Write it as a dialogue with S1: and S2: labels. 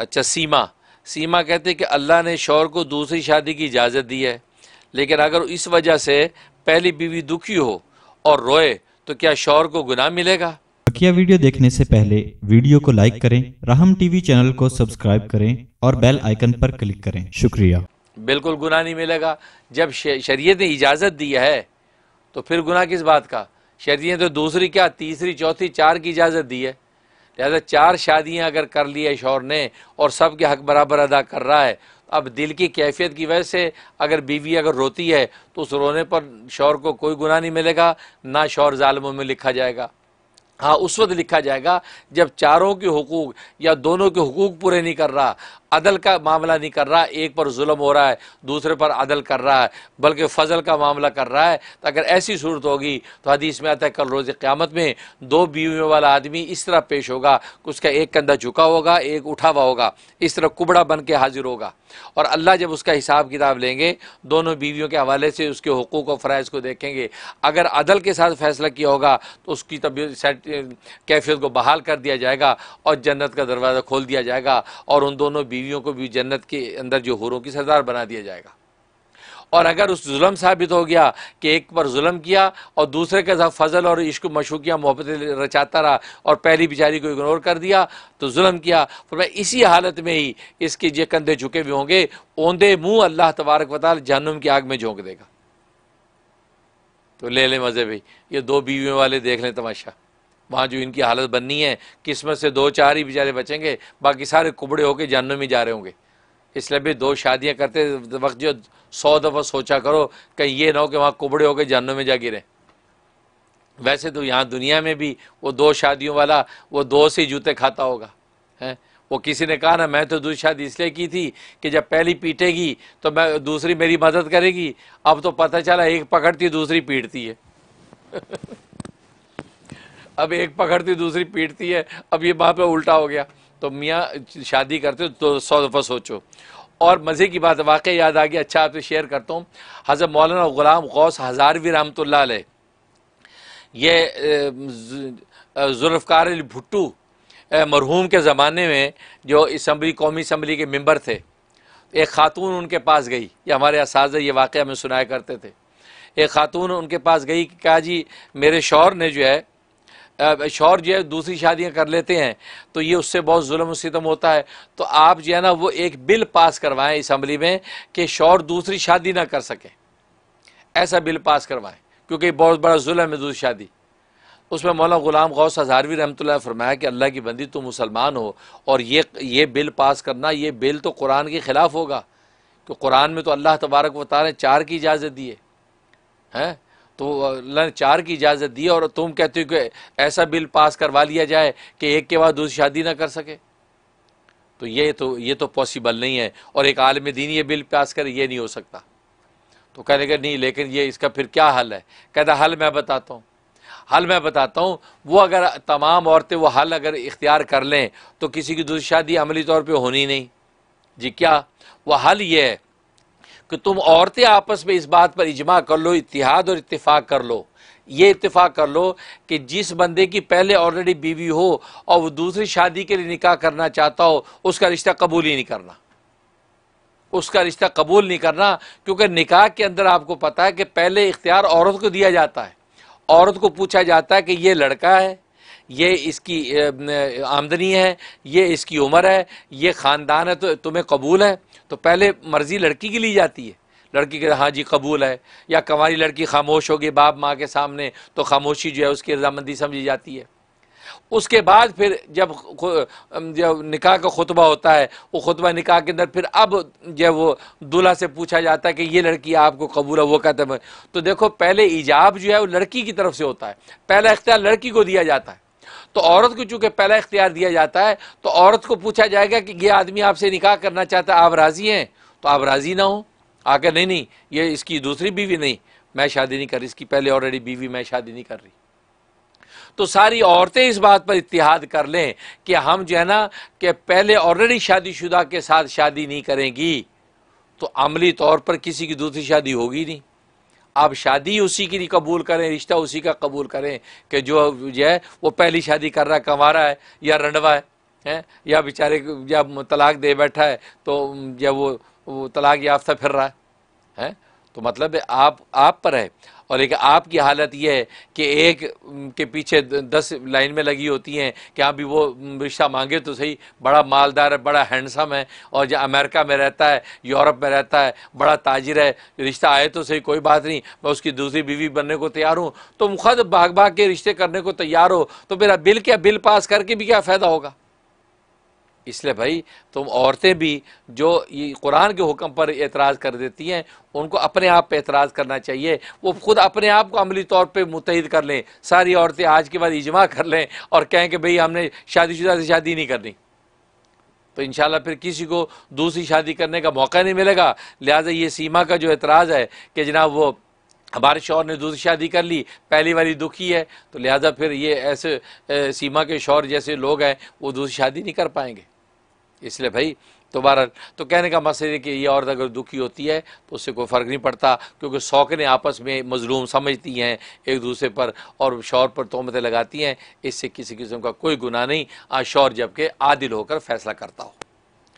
S1: अच्छा सीमा सीमा कहते हैं कि अल्लाह ने शोर को दूसरी शादी की इजाज़त दी है लेकिन अगर इस वजह से पहली बीवी दुखी हो और रोए तो क्या शोर को गुनाह मिलेगा बकिया वीडियो देखने से पहले वीडियो को लाइक करें रहम टीवी चैनल को सब्सक्राइब करें और बेल आइकन पर क्लिक करें शुक्रिया बिल्कुल गुनाह नहीं मिलेगा जब शरीय ने इजाज़त दी है तो फिर गुनाह किस बात का शरीय तो दूसरी क्या तीसरी चौथी चार की इजाज़त दी है लिहाजा चार शादियाँ अगर कर ली है शोर ने और सब के हक बराबर अदा कर रहा है तो अब दिल की कैफियत की वजह से अगर बीवी अगर रोती है तो उस रोने पर शोर को कोई गुना नहीं मिलेगा ना शोर ालमों में लिखा जाएगा हाँ उस वक्त लिखा जाएगा जब चारों के हकूक़ या दोनों के हकूक़ पूरे नहीं कर रहा अदल का मामला नहीं कर रहा एक पर जुल्म हो रहा है दूसरे पर अदल कर रहा है बल्कि फजल का मामला कर रहा है तो अगर ऐसी सूरत होगी तो हदीस में आता है कल रोज़ क़्यामत में दो बीवियों वाला आदमी इस तरह पेश होगा कि उसका एक कंधा झुका होगा एक उठा हुआ होगा इस तरह कुबड़ा बन के हाजिर होगा और अल्लाह जब उसका हिसाब किताब लेंगे दोनों बीवियों के हवाले से उसके हकूक़ और फ़रज़ को देखेंगे अगर अदल के साथ फैसला किया होगा तो उसकी तबीयत कैफियत को बहाल कर दिया जाएगा और जन्नत का दरवाज़ा खोल दिया जाएगा और उन दोनों बीवी बीवियों को भी जन्नत के अंदर जो हुरों की सरदार बना दिया जाएगा और अगर उस जुल्म साबित हो गया कि एक पर जुल्म किया और दूसरे के साथ फजल और इश्क मशूकिया मोहब्बत रचाता रहा और पहली बेचारी को इग्नोर कर दिया तो जुल्म किया फिर तो इसी हालत में ही इसके जे कंधे झुके हुए होंगे ओंधे मुंह अल्लाह तबारक वताल जहनुम की आग में झोंक देगा तो ले लें मज़े भाई ये दो बीवियों वाले देख लें तमाशा वहाँ जो इनकी हालत बननी है किस्मत से दो चार ही बेचारे बचेंगे बाकी सारे कुबड़े होकर जानों में जा रहे होंगे इसलिए भी दो शादियाँ करते वक्त जो सौ दफ़ा सोचा करो कहीं ये ना हो कि वहाँ कुबड़े होकर जानों में जा गिरें वैसे तो यहाँ दुनिया में भी वो दो शादियों वाला वो दो से जूते खाता होगा हैं वो किसी ने कहा ना मैं तो दूसरी शादी इसलिए की थी कि जब पहली पीटेगी तो मैं दूसरी मेरी मदद करेगी अब तो पता चला एक पकड़ती दूसरी पीटती है अब एक पकड़ती दूसरी पीटती है अब ये वहाँ पे उल्टा हो गया तो मियाँ शादी करते हो तो सौ दफ़ा सोचो और मज़े की बात वाकई याद आ गया अच्छा आपसे शेयर करता हूँ हज़रत मौलाना ग़ुलाम गौस हज़ारवी रहमत ये ये जुल्फ़ार भुट्टू मरहूम के ज़माने में जो इसम्बली कौमी इसम्बली के मेम्बर थे एक ख़ातून उनके पास गई ये हमारे इस ये वाक़ हमें सुनाया करते थे एक ख़ातून उनके पास गई कि कहा जी मेरे शौर ने जो है शोर जो है दूसरी शादियाँ कर लेते हैं तो ये उससे बहुत जुल्म सितम होता है तो आप जो है ना वो एक बिल पास करवाएं इसम्बली में कि शोर दूसरी शादी ना कर सकें ऐसा बिल पास करवाएं क्योंकि बहुत बड़ा जुल्म है दूसरी शादी उसमें मौलाना गुलाम गौस हजारवी रहमत फरमाया कि अल्लाह की बंदी तुम मुसलमान हो और ये ये बिल पास करना ये बिल तो कुरान के ख़िलाफ़ होगा क्योंकि कुरान में तो अल्लाह तबारक वाले चार की इजाज़त दी है हैं तो अल्लाह ने चार की इजाज़त दी और तुम कहते हो कि ऐसा बिल पास करवा लिया जाए कि एक के बाद दूसरी शादी ना कर सके तो ये तो ये तो पॉसिबल नहीं है और एक आलम दीन ये बिल पास करे ये नहीं हो सकता तो कहने का नहीं लेकिन ये इसका फिर क्या हल है कहता हल मैं बताता हूँ हल मैं बताता हूँ वो अगर तमाम औरतें वो हल अगर इख्तियार कर लें तो किसी की दूसरी शादी अमली तौर पर होनी नहीं जी क्या वह हल ये है कि तुम औरतें आपस में इस बात पर इजमा कर लो इतिहाद और इतफाक़ कर लो ये इतफाक़ कर लो कि जिस बंदे की पहले ऑलरेडी बीवी हो और वो दूसरी शादी के लिए निकाह करना चाहता हो उसका रिश्ता कबूल ही नहीं करना उसका रिश्ता कबूल नहीं करना क्योंकि निकाह के अंदर आपको पता है कि पहले इख्तियार औरत को दिया जाता है औरत को पूछा जाता है कि ये लड़का है ये इसकी आमदनी है ये इसकी उम्र है ये ख़ानदान है तो तुम्हें कबूल है तो पहले मर्ज़ी लड़की की ली जाती है लड़की के हाँ जी कबूल है या कंवारी लड़की खामोश होगी बाप माँ के सामने तो खामोशी जो है उसकी रजामंदी समझी जाती है उसके बाद फिर जब जब निकाह का खुतबा होता है वो खुतबा निकाह के अंदर फिर अब जब वो दूल्हा से पूछा जाता है कि ये लड़की आपको कबूल है वो कहते हैं तो देखो पहले ईजाब जो है वो लड़की की तरफ से होता है पहला इख्तियार लड़की को दिया जाता है तो औरत को चूंकि पहला इख्तियार दिया जाता है तो औरत को पूछा जाएगा कि यह आदमी आपसे निकाह करना चाहता है आप राज़ी हैं तो आप राज़ी ना हो आकर नहीं नहीं ये इसकी दूसरी बीवी नहीं मैं शादी नहीं कर रही इसकी पहले ऑलरेडी बीवी मैं शादी नहीं कर रही तो सारी औरतें इस बात पर इतिहाद कर लें कि हम जो है ना कि पहले ऑलरेडी शादीशुदा के साथ शादी नहीं करेंगी तो अमली तौर पर किसी की दूसरी शादी होगी नहीं आप शादी उसी की कबूल करें रिश्ता उसी का कबूल करें कि जो जो है वो पहली शादी कर रहा है कंवा है या रंडवा है, है या बेचारे या तलाक दे बैठा है तो जब वो, वो तलाक याफ्ता फिर रहा है, है? तो मतलब है आप आप पर है और एक आपकी हालत यह है कि एक के पीछे दस लाइन में लगी होती हैं कि हाँ भी वो रिश्ता मांगे तो सही बड़ा मालदार है बड़ा हैंडसम है और जो अमेरिका में रहता है यूरोप में रहता है बड़ा ताजिर है रिश्ता आए तो सही कोई बात नहीं मैं उसकी दूसरी बीवी बनने को तैयार हूँ तुम तो खुद भाग भाग के रिश्ते करने को तैयार हो तो मेरा बिल क्या बिल पास करके भी क्या फ़ायदा होगा इसलिए भाई तुम औरतें भी जो ये कुरान के हुक्म पर एतराज़ कर देती हैं उनको अपने आप पे एतराज़ करना चाहिए वो ख़ुद अपने आप को अमली तौर पे मुतहद कर लें सारी औरतें आज के बाद इजमा कर लें और कहें कि भाई हमने शादीशुदा से शादी नहीं करनी तो इन फिर किसी को दूसरी शादी करने का मौका नहीं मिलेगा लिहाजा ये सीमा का जो एतराज़ है कि जनाब वो हमारे शौहर ने दूसरी शादी कर ली पहली वाली दुखी है तो लिहाजा फिर ये ऐसे सीमा के शौहर जैसे लोग हैं वो दूसरी शादी नहीं कर पाएंगे इसलिए भाई दोबारा तो कहने का मसला है कि ये औरत अगर दुखी होती है तो उससे कोई फ़र्क नहीं पड़ता क्योंकि सौकने आपस में मजलूम समझती हैं एक दूसरे पर और शौर पर तोहमतें लगाती हैं इससे किसी किस्म का कोई गुनाह नहीं शौर जबकि आदिल होकर फैसला करता हो